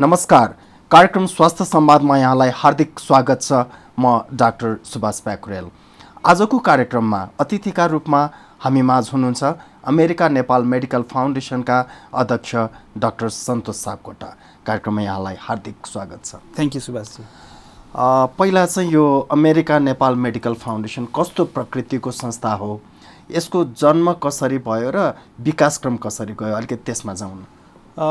नमस्कार कार्यक्रम स्वास्थ्य संवादमा यहाँलाई हार्दिक स्वागत छ म डाक्टर सुभाष प्याकुरेल आजको कार्यक्रममा अतिथिका रूपमा हामी माझ हुनुहुन्छ अमेरिका नेपाल मेडिकल फाउन्डेसनका अध्यक्ष डाक्टर सन्तोष सापकोटा कार्यक्रममा यहाँलाई हार्दिक स्वागत छ थ्याङ्क यू सुभाषजी पहिला चाहिँ यो अमेरिका नेपाल मेडिकल फाउन्डेसन कस्तो प्रकृतिको संस्था हो यसको जन्म कसरी भयो र विकासक्रम कसरी गयो अलिकति त्यसमा जाउँ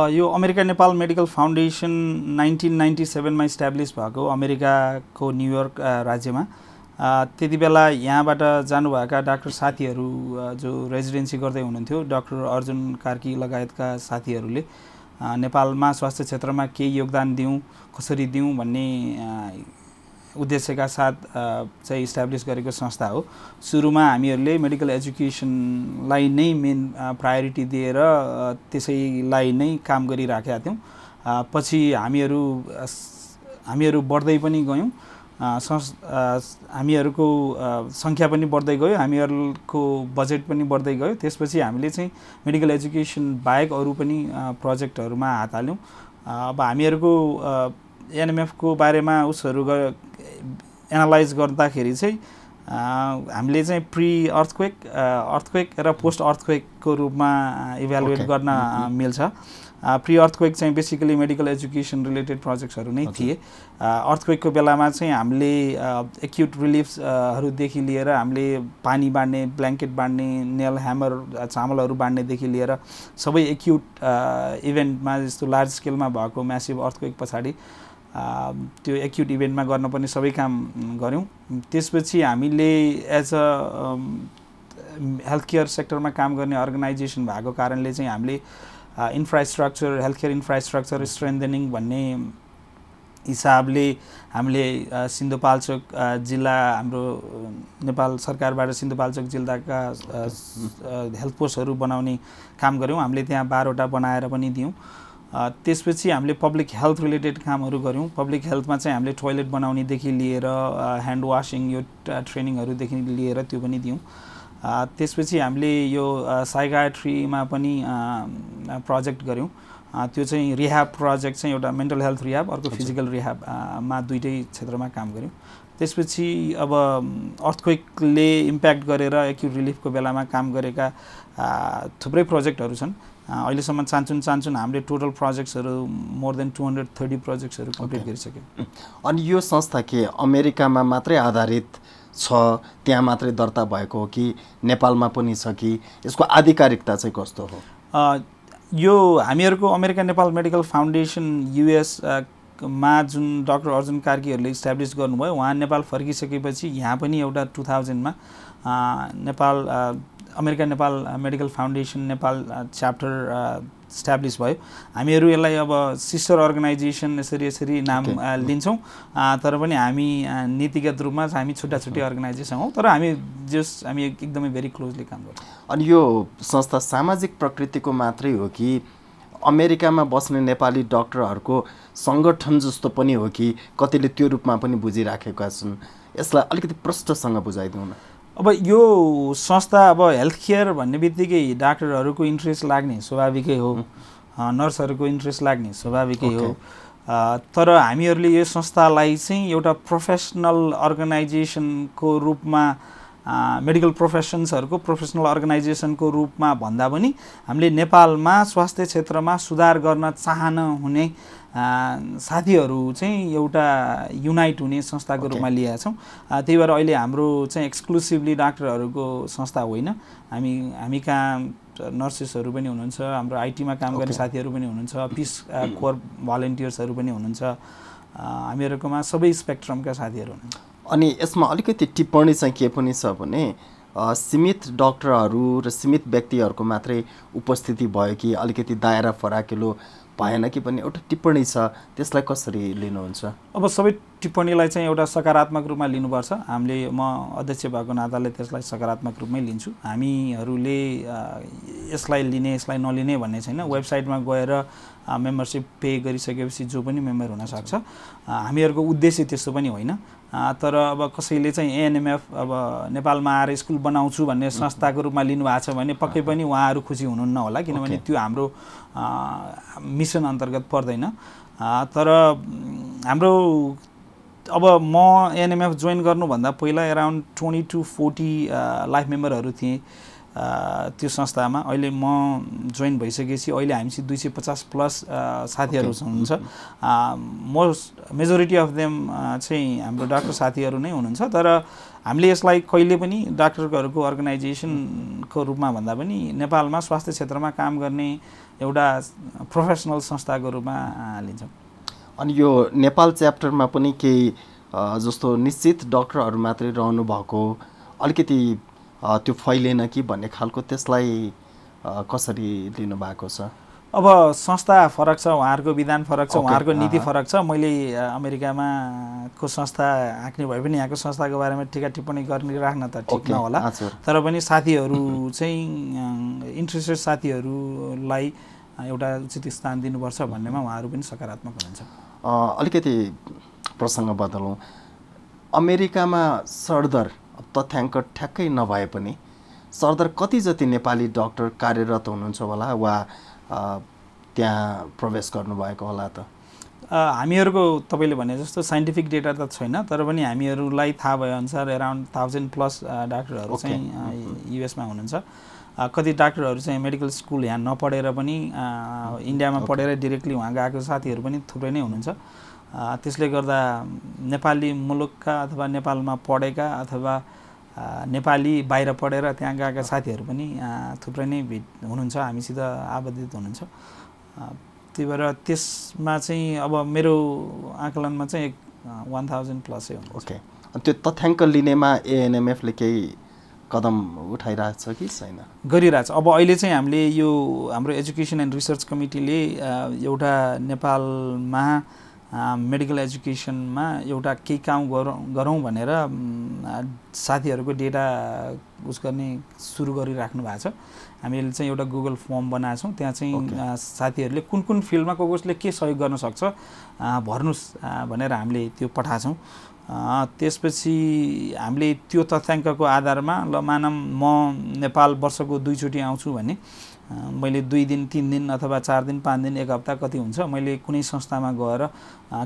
यो America Nepal medical foundation nineteen ninety सेभेनमा इस्टाब्लिस भएको अमेरिकाको न्युयोर्क राज्यमा त्यति बेला यहाँबाट जानुभएका डाक्टर साथीहरू जो रेजिडेन्सी गर्दै हुनुहुन्थ्यो डाक्टर अर्जुन कार्की लगायतका साथीहरूले नेपालमा स्वास्थ्य क्षेत्रमा केही योगदान दिउँ कसरी दिउँ भन्ने उद्देश्यका साथ चाहिँ इस्टाब्लिस गरेको संस्था हो सुरुमा हामीहरूले मेडिकल एजुकेसनलाई नै मेन प्रायोरिटी दिएर त्यसैलाई नै काम गरिराखेका थियौँ पछि हामीहरू हामीहरू बढ्दै पनि गयौँ हामीहरूको सङ्ख्या पनि बढ्दै गयो हामीहरूको बजेट पनि बढ्दै गयो त्यसपछि हामीले चाहिँ मेडिकल एजुकेसन बाहेक अरू पनि प्रोजेक्टहरूमा हात हाल्यौँ अब हामीहरूको एनएमएफको बारेमा उसहरू एनालाइज गर्दाखेरि चाहिँ हामीले चाहिँ प्रि अर्थक्वेक अर्थक्वेक र पोस्ट अर्थक्वेकको रूपमा इभ्यालुएट गर्न mm-hmm. मिल्छ प्रि अर्थक्वेक चाहिँ बेसिकली मेडिकल एजुकेसन रिलेटेड प्रोजेक्ट्सहरू नै थिए अर्थक्वेकको बेलामा चाहिँ हामीले एक्युट रिलिफ्सहरूदेखि लिएर हामीले पानी बाँड्ने ब्ल्याङ्केट बाँड्ने नेल ह्यामर चामलहरू बाँड्नेदेखि लिएर सबै एक्युट इभेन्टमा जस्तो लार्ज स्केलमा भएको म्यासिभ अर्थक्वेक पछाडि त्यो एक्युट इभेन्टमा गर्नुपर्ने सबै काम गऱ्यौँ त्यसपछि हामीले एज अ हेल्थ केयर सेक्टरमा काम गर्ने अर्गनाइजेसन भएको कारणले चाहिँ हामीले infrastructure health care infrastructure strengthening भन्ने हिसाबले हामीले सिन्धुपाल्चोक जिल्ला हाम्रो नेपाल सरकारबाट सिन्धुपाल्चोक जिल्लाका हेल्थ पोस्टहरू बनाउने काम गऱ्यौँ हामीले त्यहाँ बाह्रवटा बनाएर पनि दियौँ त्यसपछि हामीले पब्लिक हेल्थ रिलेटेड कामहरू गऱ्यौँ पब्लिक हेल्थमा चाहिँ हामीले टोइलेट बनाउनेदेखि लिएर ह्यान्ड वासिङ यो ट्रेनिङहरूदेखि लिएर त्यो पनि दियौँ त्यसपछि हामीले यो साइकाट्रीमा पनि प्रोजेक्ट गऱ्यौँ त्यो चाहिँ रिहाब प्रोजेक्ट चाहिँ एउटा मेन्टल हेल्थ रिहाब अर्को फिजिकल रिहाबमा दुइटै क्षेत्रमा काम गऱ्यौँ त्यसपछि अब अर्थक्वेकले इम्प्याक्ट गरेर एक्युट रिलिफको बेलामा काम गरेका थुप्रै प्रोजेक्टहरू छन् अहिलेसम्म चान्चुन चान्चुन हामीले टोटल प्रोजेक्ट्सहरू more than two hundred thirty प्रोजेक्ट्सहरू कम्प्लिट गरिसक्यौँ अनि यो संस्था के अमेरिकामा मात्रै आधारित छ त्यहाँ मात्रै दर्ता भएको हो कि नेपालमा पनि छ कि यसको आधिकारिकता चाहिँ कस्तो हो यो हामीहरूको America Nepal medical foundation US मा जुन डक्टर अर्जुन कार्कीहरूले इस्टाब्लिस गर्नुभयो उहाँ नेपाल फर्किसकेपछि यहाँ पनि एउटा टु थाउजन्डमा Nepal America Nepal medical foundation Nepal chapter establish भयो हामीहरू यसलाई अब सिस्टर अर्गनाइजेसन यसरी यसरी नाम लिन्छौँ तर पनि हामी नीतिगत रूपमा हामी छुट्टा छुट्टै अर्गनाइजेसन हौ तर हामी जस हामी एकदमै भेरी क्लोजली काम गर्छौँ अनि यो संस्था सामाजिक प्रकृतिको मात्रै हो कि अमेरिकामा बस्ने नेपाली डक्टरहरूको सङ्गठन जस्तो पनि हो कि कतिले त्यो रूपमा पनि बुझिराखेका छन् यसलाई अलिकति प्रष्टसँग बुझाइदिउँ न अब यो संस्था अब हेल्थ केयर भन्ने बित्तिकै डाक्टरहरूको इन्ट्रेस्ट लाग्ने स्वाभाविकै हो नर्सहरूको इन्ट्रेस्ट लाग्ने स्वाभाविकै हो तर हामीहरूले यो संस्थालाई चाहिँ एउटा प्रोफेसनल अर्गनाइजेसनको रूपमा मेडिकल प्रोफेसन्सहरूको प्रोफेसनल अर्गनाइजेसनको रूपमा भन्दा पनि हामीले नेपालमा स्वास्थ्य क्षेत्रमा सुधार गर्न चाहन हुने साथीहरू चाहिँ एउटा युनाइट हुने संस्थाको रूपमा लिएका छौँ त्यही भएर अहिले हाम्रो चाहिँ एक्सक्लुसिभली डाक्टरहरूको संस्था होइन हामी हामी कहाँ नर्सेसहरू पनि हुनुहुन्छ हाम्रो आइटीमा काम गर्ने साथीहरू पनि हुनुहुन्छ पिस कोर भलन्टियर्सहरू पनि हुनुहुन्छ हामीहरूकोमा सबै स्पेक्ट्रमका साथीहरू हुनुहुन्छ अनि यसमा अलिकति टिप्पणी चाहिँ के पनि छ भने सीमित डक्टरहरू र सीमित व्यक्तिहरूको मात्रै उपस्थिति भयो कि अलिकति दायरा फराकिलो भएन कि पनि एउटा टिप्पणी छ त्यसलाई कसरी लिनुहुन्छ अब सबै टिप्पणीलाई चाहिँ एउटा सकारात्मक रूपमा लिनुपर्छ हामीले म अध्यक्ष भएको नाताले त्यसलाई सकारात्मक रूपमै लिन्छु हामीहरूले यसलाई लिने यसलाई नलिने भन्ने छैन वेबसाइटमा गएर मेम्बरसिप पे गरिसकेपछि जो पनि मेम्बर हुनसक्छ हामीहरूको उद्देश्य त्यस्तो पनि होइन तर अब कसैले चाहिँ एएनएमएफ अब नेपालमा आएर स्कुल बनाउँछु भन्ने संस्थाको रूपमा लिनुभएको छ भने पक्कै पनि उहाँहरू खुसी हुनुहुन्न होला किनभने त्यो हाम्रो मिसन अन्तर्गत पर्दैन तर हाम्रो अब म एनएमएफ जोइन गर्नुभन्दा पहिला around twenty to forty life मेम्बरहरू थिएँ त्यो संस्थामा अहिले म जोइन भइसकेपछि अहिले हामीसित दुई सय पचास प्लस साथीहरू हुनुहुन्छ मोस्ट मेजोरिटी अफ देम चाहिँ हाम्रो डाक्टर साथीहरू नै हुनुहुन्छ तर हामीले यसलाई कहिले पनि डाक्टरहरूको अर्गनाइजेसनको रूपमा भन्दा पनि नेपालमा स्वास्थ्य क्षेत्रमा काम गर्ने एउटा प्रोफेसनल संस्थाको रूपमा लिन्छौँ अनि यो नेपाल च्याप्टरमा पनि केही जस्तो निश्चित डक्टरहरू मात्रै रहनु भएको अलिकति त्यो फैलेन कि भन्ने खालको त्यसलाई कसरी लिनुभएको छ अब संस्था फरक छ उहाँहरूको विधान फरक छ उहाँहरूको okay. नीति फरक छ मैले अमेरिकामा को संस्था हाँक्ने भए पनि यहाँको संस्थाको बारेमा टिका टिप्पणी गर्ने राख्न त ठिक okay. नहोला तर पनि साथीहरू चाहिँ इन्ट्रेस्टेड साथीहरूलाई एउटा उचित स्थान दिनुपर्छ भन्नेमा उहाँहरू पनि सकारात्मक हुनुहुन्छ अलिकति प्रसङ्ग बदलौँ अमेरिकामा सरदर तथ्याङ्क ठ्याक्कै नभए पनि सरदर कति जति नेपाली डाक्टर कार्यरत हुनुहुन्छ होला वा त्यहाँ प्रवेश गर्नुभएको होला त हामीहरूको तपाईँले भने जस्तो साइन्टिफिक डेटा त छैन तर पनि हामीहरूलाई थाहा भएअनुसार एराउन्ड थाउजन्ड प्लस डाक्टरहरू चाहिँ युएसमा हुनुहुन्छ कति डाक्टरहरू चाहिँ मेडिकल स्कुल यहाँ नपढेर पनि इन्डियामा पढेर डिरेक्टली उहाँ गएको साथीहरू पनि थुप्रै नै हुनुहुन्छ त्यसले गर्दा नेपाली मुलुकका अथवा नेपालमा पढेका अथवा नेपाली बाहिर पढेर त्यहाँ गएका साथीहरू पनि थुप्रै नै भेट हुनुहुन्छ हामीसित आबद्धित हुनुहुन्छ त्यही भएर त्यसमा चाहिँ अब मेरो आकलनमा चाहिँ एक वान थाउजन्ड प्लसै हुन्छ ओके त्यो तथ्याङ्क लिनेमा एएनएमएफले केही कदम उठाइरहेको छ कि छैन गरिरहेछ अब अहिले चाहिँ हामीले यो हाम्रो एजुकेसन एन्ड रिसर्च कमिटीले एउटा नेपालमा मेडिकल एजुकेसनमा एउटा केही काम गरौँ गरौँ भनेर साथीहरूको डेटा उस गर्ने सुरु गरिराख्नु भएको छ हामीले चाहिँ एउटा गुगल फर्म बनाएको छौँ त्यहाँ चाहिँ साथीहरूले कुन कुन फिल्डमा को कसले के सहयोग गर्न सक्छ भर्नुहोस् भनेर हामीले त्यो पठाएको त्यसपछि हामीले त्यो तथ्याङ्कको आधारमा ल मानम म नेपाल वर्षको दुईचोटि आउँछु भने मैले दुई दिन तिन दिन अथवा चार दिन पाँच दिन एक हप्ता कति हुन्छ मैले कुनै संस्थामा गएर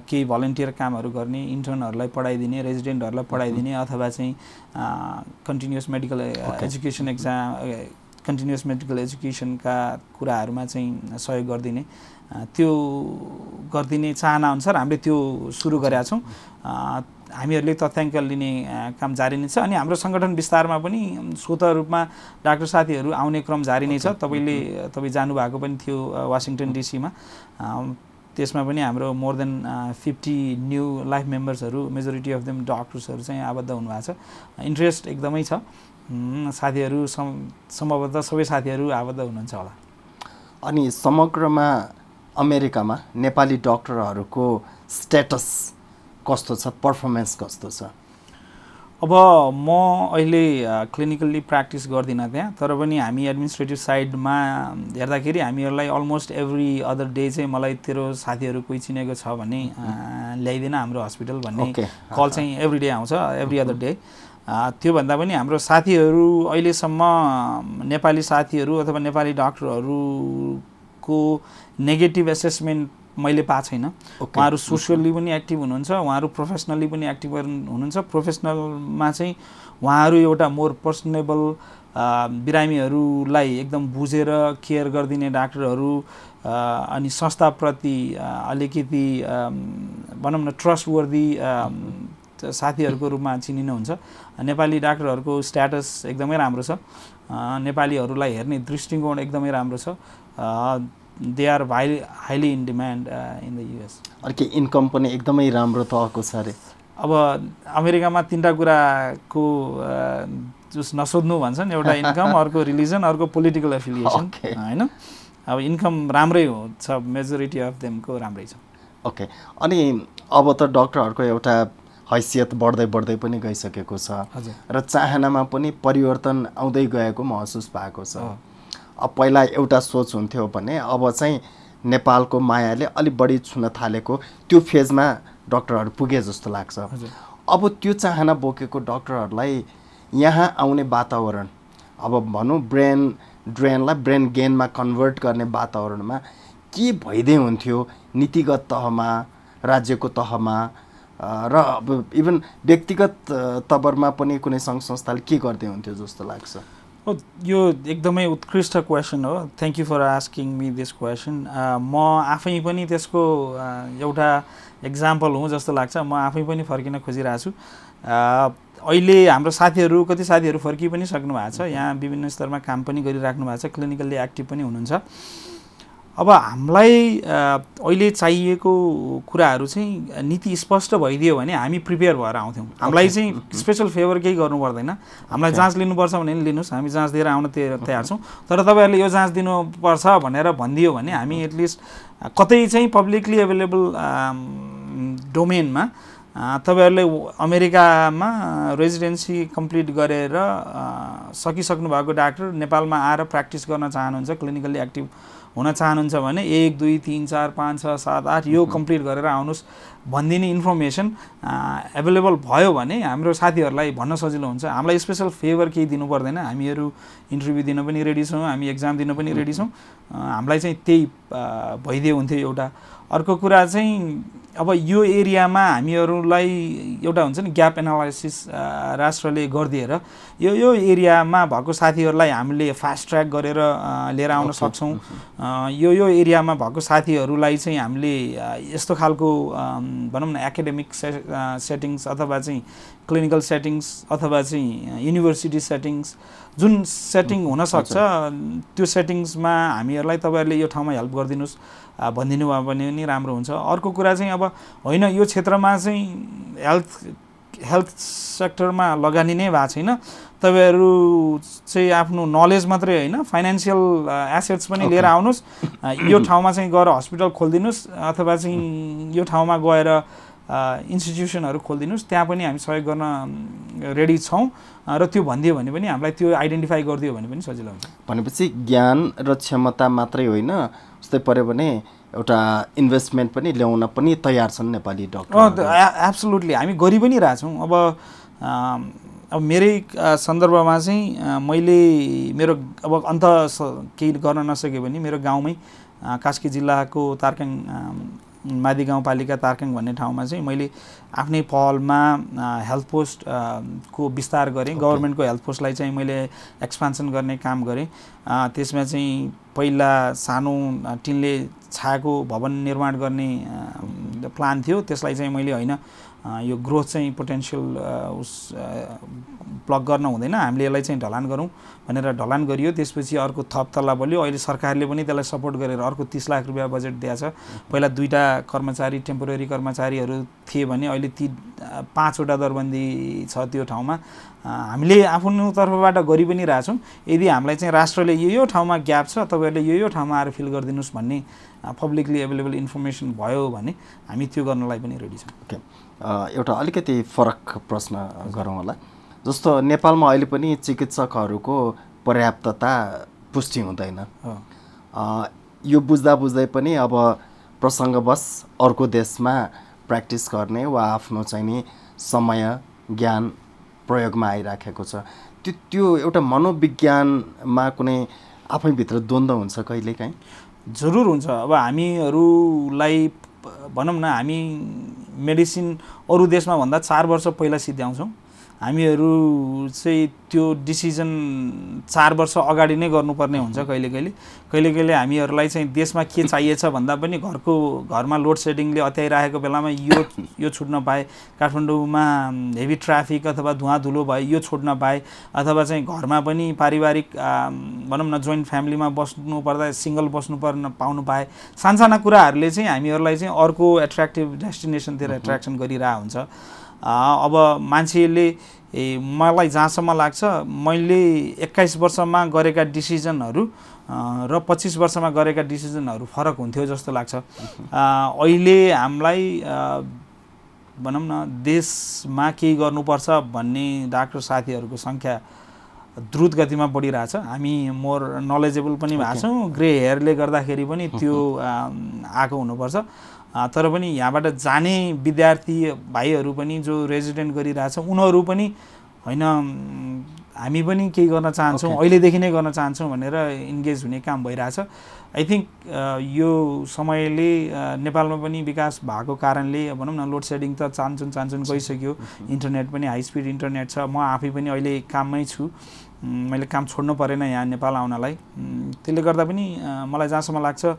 केही भलन्टियर कामहरू गर्ने इन्टर्नहरूलाई पढाइदिने रेजिडेन्टहरूलाई पढाइदिने अथवा चाहिँ continuous medical education exam continuous medical एजुकेसनका कुराहरूमा चाहिँ सहयोग गरिदिने त्यो गरिदिने अनुसार हामीले त्यो सुरु गरेका छौँ हामीहरूले तथ्याङ्क लिने काम जारी नै छ अनि हाम्रो सङ्गठन विस्तारमा पनि स्वत रूपमा डाक्टर साथीहरू आउने क्रम जारी नै छ तपाईँले तपाईँ जानुभएको पनि थियो वासिङटन डिसीमा त्यसमा पनि हाम्रो more than fifty new life मेम्बर्सहरू मेजोरिटी अफ देम डक्टर्सहरू चाहिँ आबद्ध हुनुभएको छ इन्ट्रेस्ट एकदमै छ साथीहरू सम्भवतः सबै साथीहरू आबद्ध हुनुहुन्छ होला अनि समग्रमा अमेरिकामा नेपाली डक्टरहरूको स्ट्याटस कस्तो छ पर्फर्मेन्स कस्तो छ अब म अहिले क्लिनिकल्ली प्र्याक्टिस गर्दिनँ त्यहाँ तर पनि हामी एडमिनिस्ट्रेटिभ साइडमा हेर्दाखेरि हामीहरूलाई अलमोस्ट एभ्री अदर डे चाहिँ मलाई तेरो साथीहरू कोही चिनेको छ भने ल्याइदिन हाम्रो हस्पिटल भन्ने कल चाहिँ एभ्री डे आउँछ एभ्री अदर डे त्योभन्दा पनि हाम्रो साथीहरू अहिलेसम्म नेपाली साथीहरू अथवा नेपाली डाक्टरहरूको नेगेटिभ एसेसमेन्ट मैले पाएको छैन उहाँहरू सोसियल्ली पनि एक्टिभ हुनुहुन्छ उहाँहरू प्रोफेसनल्ली पनि एक्टिभ हुनुहुन्छ प्रोफेसनलमा चाहिँ उहाँहरू एउटा मोर पर्सनेबल बिरामीहरूलाई एकदम बुझेर केयर गरिदिने डाक्टरहरू अनि संस्थाप्रति अलिकति भनौँ न ट्रस्टवर्दी साथीहरूको रूपमा चिनिनुहुन्छ नेपाली डाक्टरहरूको स्ट्याटस एकदमै राम्रो छ नेपालीहरूलाई हेर्ने दृष्टिकोण एकदमै राम्रो छ they are highly highly in demand in the US अर्के इन्कम पनि एकदमै राम्रो तहको छ अरे अब अमेरिकामा तिनवटा कुराको uh, जुस नसोध्नु भन्छन् एउटा इन्कम अर्को रिलिजन अर्को पोलिटिकल एफिलिएसन होइन अब इन्कम राम्रै हो छ मेजोरिटी अफ देमको राम्रै छ ओके अनि अब त डक्टरहरूको एउटा हैसियत बढ्दै बढ्दै पनि गइसकेको छ र चाहनामा पनि परिवर्तन आउँदै गएको महसुस भएको छ अब पहिला एउटा सोच हुन्थ्यो भने अब चाहिँ नेपालको मायाले अलिक बढी छुन थालेको त्यो फेजमा डक्टरहरू पुगे जस्तो लाग्छ अब त्यो चाहना बोकेको डक्टरहरूलाई यहाँ आउने वातावरण अब भनौँ ब्रेन ड्रेनलाई ब्रेन गेनमा कन्भर्ट गर्ने वातावरणमा के भइदिए हुन्थ्यो नीतिगत तहमा राज्यको तहमा र अब इभन व्यक्तिगत तबरमा पनि कुनै सङ्घ संस्थाले के गर्दै हुन्थ्यो जस्तो लाग्छ यो एकदमै उत्कृष्ट क्वेसन हो thank you for asking me this question म आफै पनि त्यसको uh, एउटा एक्जाम्पल हुँ जस्तो लाग्छ म आफै पनि फर्किन खोजिरहेको छु uh, अहिले हाम्रो साथीहरू कति साथीहरू फर्कि पनि सक्नु भएको छ यहाँ विभिन्न स्तरमा काम पनि गरिराख्नु भएको छ क्लिनिकल्ली एक्टिभ पनि हुनुहुन्छ अब हामीलाई अहिले चाहिएको कुराहरू चाहिँ नीति स्पष्ट भइदियो भने हामी प्रिपेयर भएर आउँथ्यौँ हामीलाई चाहिँ स्पेसल mm-hmm. फेभर केही गर्नु पर्दैन हामीलाई जाँच लिनुपर्छ भने नि लिनुहोस् हामी जाँच दिएर आउन तयार छौँ तर तपाईँहरूले यो जाँच दिनुपर्छ भनेर भनिदियो भने हामी एटलिस्ट mm-hmm. कतै चाहिँ पब्लिकली एभाइलेबल डोमेनमा तपाईँहरूले अमेरिकामा रेजिडेन्सी कम्प्लिट गरेर सकिसक्नु भएको डाक्टर नेपालमा आएर प्र्याक्टिस गर्न चाहनुहुन्छ क्लिनिकली एक्टिभ हुन चाहनुहुन्छ भने एक दुई तिन चार पाँच छ सात आठ यो कम्प्लिट गरेर आउनुहोस् भनिदिने इन्फर्मेसन एभाइलेबल भयो भने हाम्रो साथीहरूलाई भन्न सजिलो हुन्छ हामीलाई स्पेसल फेभर केही दिनु पर्दैन हामीहरू इन्टरभ्यू दिन पनि रेडी छौँ हामी एक्जाम दिन पनि रेडी छौँ हामीलाई चाहिँ त्यही भइदियो हुन्थ्यो एउटा अर्को कुरा चाहिँ अब यो एरियामा हामीहरूलाई एउटा हुन्छ नि ग्याप एनालाइसिस राष्ट्रले गरिदिएर यो यो एरियामा भएको साथीहरूलाई हामीले फास्ट ट्र्याक गरेर लिएर आउन सक्छौँ mm-hmm. यो यो एरियामा भएको साथीहरूलाई चाहिँ हामीले यस्तो खालको भनौँ न एकाडेमिक से सेटिङ्स अथवा चाहिँ क्लिनिकल सेटिङ्स अथवा चाहिँ युनिभर्सिटी सेटिङ्स जुन सेटिङ mm-hmm. हुनसक्छ त्यो सेटिङ्समा हामीहरूलाई तपाईँहरूले यो ठाउँमा हेल्प गरिदिनुहोस् भनिदिनु भयो भने पनि राम्रो हुन्छ अर्को कुरा चाहिँ अब होइन यो क्षेत्रमा चाहिँ हेल्थ हेल्थ सेक्टरमा लगानी नै भएको छैन तपाईँहरू चाहिँ आफ्नो नलेज मात्रै होइन फाइनेन्सियल एसेट्स पनि लिएर आउनुहोस् यो ठाउँमा चाहिँ गएर हस्पिटल खोलिदिनुहोस् अथवा चाहिँ यो ठाउँमा गएर इन्स्टिट्युसनहरू खोलिदिनुहोस् त्यहाँ पनि हामी सहयोग गर्न रेडी छौँ र त्यो भनिदियो भने पनि हामीलाई त्यो आइडेन्टिफाई गरिदियो भने पनि सजिलो हुन्छ भनेपछि ज्ञान र क्षमता मात्रै होइन उस्तै पऱ्यो भने एउटा इन्भेस्टमेन्ट पनि ल्याउन पनि तयार छन् नेपाली डक्टर एब्सोलुटली हामी गरि पनि रहेछौँ अब अब मेरै सन्दर्भमा चाहिँ मैले मेरो अब अन्त केही गर्न नसके पनि मेरो गाउँमै कास्की जिल्लाको तारकाङ मादी गाउँपालिका तार्काङ भन्ने ठाउँमा चाहिँ मैले आफ्नै पहलमा हेल्थ पोस्ट को विस्तार गरेँ okay. गभर्मेन्टको हेल्थ पोस्टलाई चाहिँ मैले एक्सपान्सन गर्ने काम गरेँ त्यसमा चाहिँ पहिला सानो टिनले छाएको भवन निर्माण गर्ने प्लान थियो त्यसलाई चाहिँ मैले होइन यो ग्रोथ चाहिँ पोटेन्सियल उस प्लग गर्न हुँदैन हामीले यसलाई चाहिँ ढलान गरौँ भनेर ढलान गरियो त्यसपछि अर्को थप तल्ला बोल्यो अहिले सरकारले पनि त्यसलाई सपोर्ट गरेर अर्को तिस लाख रुपियाँ बजेट दिएछ पहिला दुईवटा कर्मचारी टेम्पोरेरी कर्मचारीहरू थिए भने अहिले ती पाँचवटा दरबन्दी छ त्यो ठाउँमा हामीले आफ्नो तर्फबाट गरि पनि रहेछौँ यदि हामीलाई चाहिँ राष्ट्रले यो यो ठाउँमा ग्याप छ तपाईँहरूले यो यो ठाउँमा आएर फिल गरिदिनुहोस् भन्ने पब्लिकली एभाइलेबल इन्फर्मेसन भयो भने हामी त्यो गर्नलाई पनि रेडी छौँ ओके एउटा अलिकति फरक प्रश्न गरौँ होला जस्तो नेपालमा अहिले पनि चिकित्सकहरूको पर्याप्तता पुष्टि हुँदैन यो बुझ्दा बुझ्दै पनि अब प्रसङ्गवश अर्को देशमा प्र्याक्टिस गर्ने वा आफ्नो चाहिँ नि समय ज्ञान प्रयोगमा आइराखेको छ त्यो त्यो एउटा मनोविज्ञानमा कुनै आफैभित्र द्वन्द्व हुन्छ कहिलेकाहीँ जरुर हुन्छ अब हामीहरूलाई भनौँ न हामी मेडिसिन अरू देशमा भन्दा चार वर्ष पहिला सिद्ध्याउँछौँ हामीहरू चाहिँ त्यो डिसिजन चार वर्ष अगाडि नै गर्नुपर्ने हुन्छ कहिले कहिले कहिले कहिले हामीहरूलाई चाहिँ देशमा के चाहिएछ भन्दा पनि घरको घरमा लोड सेडिङले अत्याइरहेको बेलामा यो यो छुट्न पाए काठमाडौँमा हेभी ट्राफिक अथवा धुवाँ धुलो भए यो छुट्न पाए अथवा चाहिँ घरमा पनि पारिवारिक भनौँ न जोइन्ट फ्यामिलीमा बस्नु पर्दा सिङ्गल बस्नु पर्न पाउनु पाए सानसाना कुराहरूले चाहिँ हामीहरूलाई चाहिँ अर्को एट्र्याक्टिभ डेस्टिनेसनतिर एट्र्याक्सन गरिरहेको हुन्छ अब मान्छेले मलाई जहाँसम्म लाग्छ मैले एक्काइस वर्षमा गरेका डिसिजनहरू र पच्चिस वर्षमा गरेका डिसिजनहरू फरक हुन्थ्यो जस्तो लाग्छ अहिले हामीलाई भनौँ न देशमा केही गर्नुपर्छ भन्ने डाक्टर साथीहरूको सङ्ख्या द्रुत गतिमा बढिरहेछ हामी मोर नलेजेबल पनि भएको छौँ ग्रे हेयरले गर्दाखेरि पनि त्यो आएको हुनुपर्छ तर पनि यहाँबाट जाने विद्यार्थी भाइहरू पनि जो रेजिडेन्ट गरिरहेछ उनीहरू पनि होइन हामी पनि केही गर्न चाहन्छौँ अहिलेदेखि नै गर्न चाहन्छौँ भनेर इन्गेज हुने काम भइरहेछ आई थिङ्क यो समयले नेपालमा पनि विकास भएको कारणले भनौँ न लोड सेडिङ त चान्चुन चान्चुन गइसक्यो इन्टरनेट पनि हाई स्पिड इन्टरनेट छ म आफै पनि अहिले काममै छु मैले काम छोड्नु परेन यहाँ नेपाल आउनलाई त्यसले गर्दा पनि मलाई जहाँसम्म लाग्छ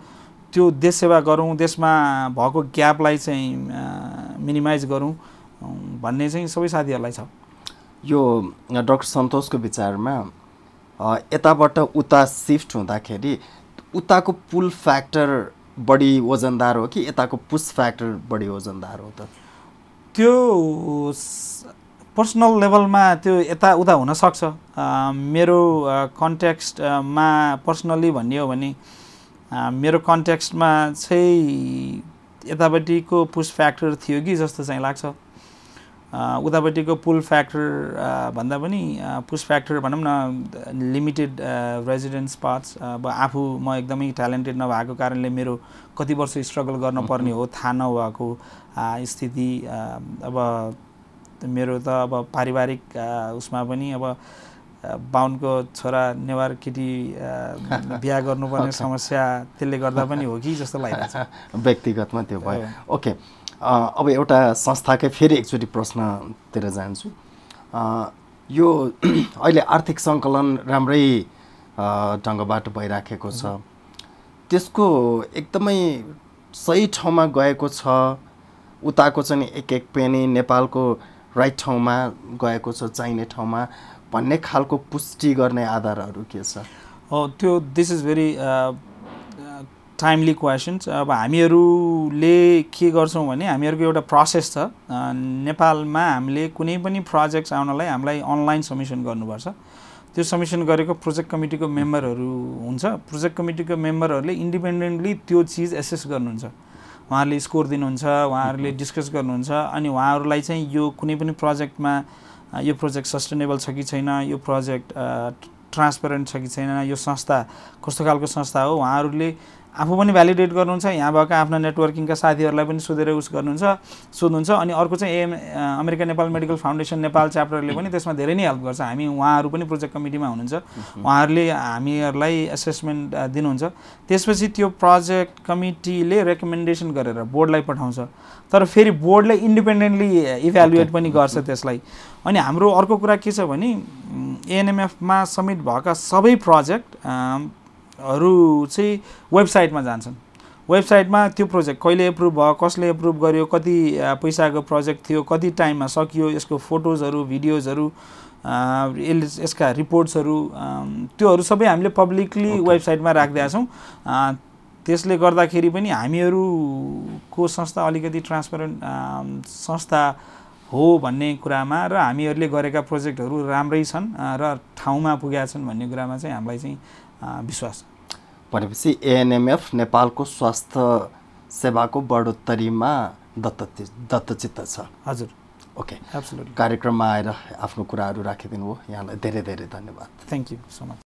त्यो देश सेवा गरौँ देशमा भएको ग्यापलाई चाहिँ मिनिमाइज गरौँ भन्ने चाहिँ सबै साथीहरूलाई छ यो डक्टर सन्तोषको विचारमा यताबाट उता सिफ्ट हुँदाखेरि उताको पुल फ्याक्टर बढी वजनदार हो कि यताको पुस फ्याक्टर बढी वजनदार हो त त्यो पर्सनल लेभलमा त्यो यताउता हुनसक्छ मेरो कन्ट्याक्स्टमा पर्सनल्ली भन्ने हो भने मेरो कन्ट्याक्समा चाहिँ यतापट्टिको पुस फ्याक्टर थियो कि जस्तो चाहिँ लाग्छ उतापट्टिको पुल फ्याक्टर भन्दा पनि पुस फ्याक्टर भनौँ न लिमिटेड रेजिडेन्स पार्ट्स अब आफू म एकदमै ट्यालेन्टेड नभएको कारणले मेरो कति वर्ष स्ट्रगल गर्नुपर्ने हो थाहा नभएको स्थिति अब मेरो त अब पारिवारिक उसमा पनि अब बाहुनको छोरा नेवार केटी बिहा गर्नुपर्ने समस्या त्यसले गर्दा पनि हो कि जस्तो लाग्छ व्यक्तिगतमा त्यो भयो ओके अब एउटा संस्थाकै फेरि एकचोटि प्रश्नतिर जान्छु यो अहिले आर्थिक सङ्कलन राम्रै ढङ्गबाट भइराखेको छ त्यसको एकदमै सही ठाउँमा गएको छ उताको चाहिँ एक एक पेनी नेपालको राइट ठाउँमा गएको छ चाहिने ठाउँमा भन्ने खालको पुष्टि गर्ने आधारहरू के छ हो oh, त्यो this is very timely questions अब हामीहरूले के गर्छौँ भने हामीहरूको एउटा प्रोसेस छ uh, नेपालमा हामीले कुनै पनि प्रोजेक्ट्स आउनलाई हामीलाई अनलाइन सबमिसन गर्नुपर्छ त्यो सबमिसन गरेको प्रोजेक्ट कमिटीको मेम्बरहरू हुन्छ प्रोजेक्ट कमिटीको मेम्बरहरूले इन्डिपेन्डेन्टली त्यो चिज एसेस गर्नुहुन्छ उहाँहरूले स्कोर दिनुहुन्छ उहाँहरूले डिस्कस गर्नुहुन्छ अनि उहाँहरूलाई चाहिँ यो कुनै पनि प्रोजेक्टमा यो प्रोजेक्ट सस्टेनेबल छ कि छैन यो प्रोजेक्ट ट्रान्सपेरेन्ट छ कि छैन यो संस्था कस्तो खालको संस्था हो उहाँहरूले आफू पनि भ्यालिडेट गर्नुहुन्छ यहाँ भएका आफ्नो नेटवर्किङका साथीहरूलाई पनि सोधेर उस गर्नुहुन्छ सोध्नुहुन्छ अनि अर्को चाहिँ AM America Nepal medical foundation Nepal च्याप्टरले पनि त्यसमा धेरै नै हेल्प गर्छ हामी उहाँहरू पनि प्रोजेक्ट कमिटीमा हुनुहुन्छ उहाँहरूले हामीहरूलाई एसेसमेन्ट दिनुहुन्छ त्यसपछि त्यो प्रोजेक्ट कमिटीले रेकमेन्डेसन गरेर बोर्डलाई पठाउँछ तर फेरि बोर्डले इन्डिपेन्डेन्टली इभ्यालुएट पनि गर्छ त्यसलाई अनि हाम्रो अर्को कुरा के छ भने एएनएमएफमा सब्मिट भएका सबै प्रोजेक्ट हरू चाहिँ वेबसाइटमा जान्छन् वेबसाइटमा त्यो प्रोजेक्ट कहिले एप्रुभ भयो कसले एप्रुभ गर्यो कति पैसाको प्रोजेक्ट थियो कति टाइममा सकियो यसको फोटोजहरू भिडियोजहरू यसले यसका रिपोर्ट्सहरू त्योहरू सबै हामीले पब्लिकली okay. वेबसाइटमा छौँ त्यसले गर्दाखेरि पनि हामीहरूको संस्था अलिकति ट्रान्सपेरेन्ट संस्था हो भन्ने कुरामा र हामीहरूले गरेका प्रोजेक्टहरू राम्रै छन् र ठाउँमा पुगेका छन् भन्ने कुरामा चाहिँ हामीलाई चाहिँ विश्वास भनेपछि एएनएमएफ नेपालको स्वास्थ्य सेवाको बढोत्तरीमा दत्त दत्तचित्त छ हजुर ओके okay. कार्यक्रममा आएर आफ्नो कुराहरू राखिदिनु हो यहाँलाई धेरै धेरै धन्यवाद थ्याङ्क यू सो मच